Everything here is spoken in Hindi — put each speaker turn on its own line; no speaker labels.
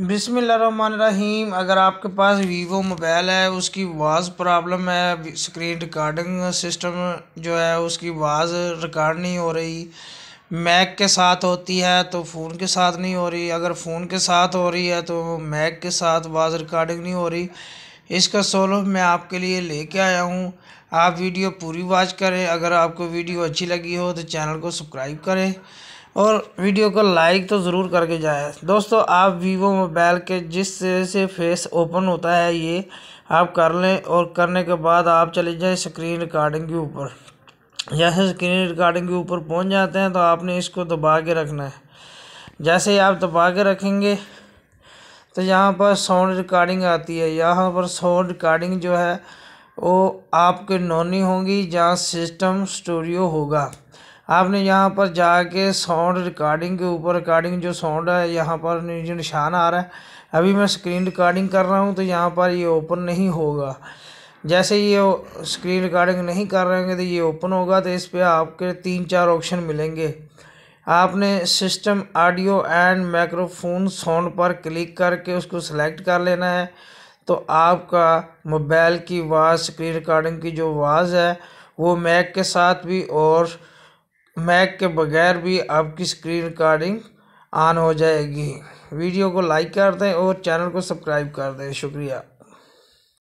बिसमीम अगर आपके पास वीवो मोबाइल है उसकी वाज प्रॉब्लम है स्क्रीन रिकॉर्डिंग सिस्टम जो है उसकी आवाज रिकॉर्ड नहीं हो रही मैक के साथ होती है तो फ़ोन के साथ नहीं हो रही अगर फ़ोन के साथ हो रही है तो मैक के साथ आवाज रिकॉर्डिंग नहीं हो रही इसका सोल्व मैं आपके लिए लेके आया हूँ आप वीडियो पूरी वॉच करें अगर आपको वीडियो अच्छी लगी हो तो चैनल को सब्सक्राइब करें और वीडियो को लाइक तो ज़रूर करके जाए दोस्तों आप वीवो मोबाइल के जिस से फेस ओपन होता है ये आप कर लें और करने के बाद आप चले जाएं स्क्रीन रिकॉर्डिंग के ऊपर जैसे स्क्रीन रिकॉर्डिंग के ऊपर पहुंच जाते हैं तो आपने इसको दबा के रखना है जैसे ही आप दबा के रखेंगे तो यहाँ पर साउंड रिकॉर्डिंग आती है यहाँ पर साउंड रिकॉर्डिंग जो है वो आपके नोनी होंगी जहाँ सिस्टम स्टूडियो होगा आपने यहाँ पर जाके साउंड रिकॉर्डिंग के ऊपर रिकॉर्डिंग जो साउंड है यहाँ पर जो निशान आ रहा है अभी मैं स्क्रीन रिकॉर्डिंग कर रहा हूँ तो यहाँ पर ये ओपन नहीं होगा जैसे ये स्क्रीन रिकॉर्डिंग नहीं कर रहे होंगे तो ये ओपन होगा तो इस पर आपके तीन चार ऑप्शन मिलेंगे आपने system audio and microphone sound पर क्लिक करके उसको सेलेक्ट कर लेना है तो आपका मोबाइल की आवाज़ स्क्रीन रिकॉर्डिंग की जो आवाज़ है वो मैक के साथ भी और मैक के बगैर भी आपकी स्क्रीन रिकॉर्डिंग ऑन हो जाएगी वीडियो को लाइक कर दें और चैनल को सब्सक्राइब कर दें शुक्रिया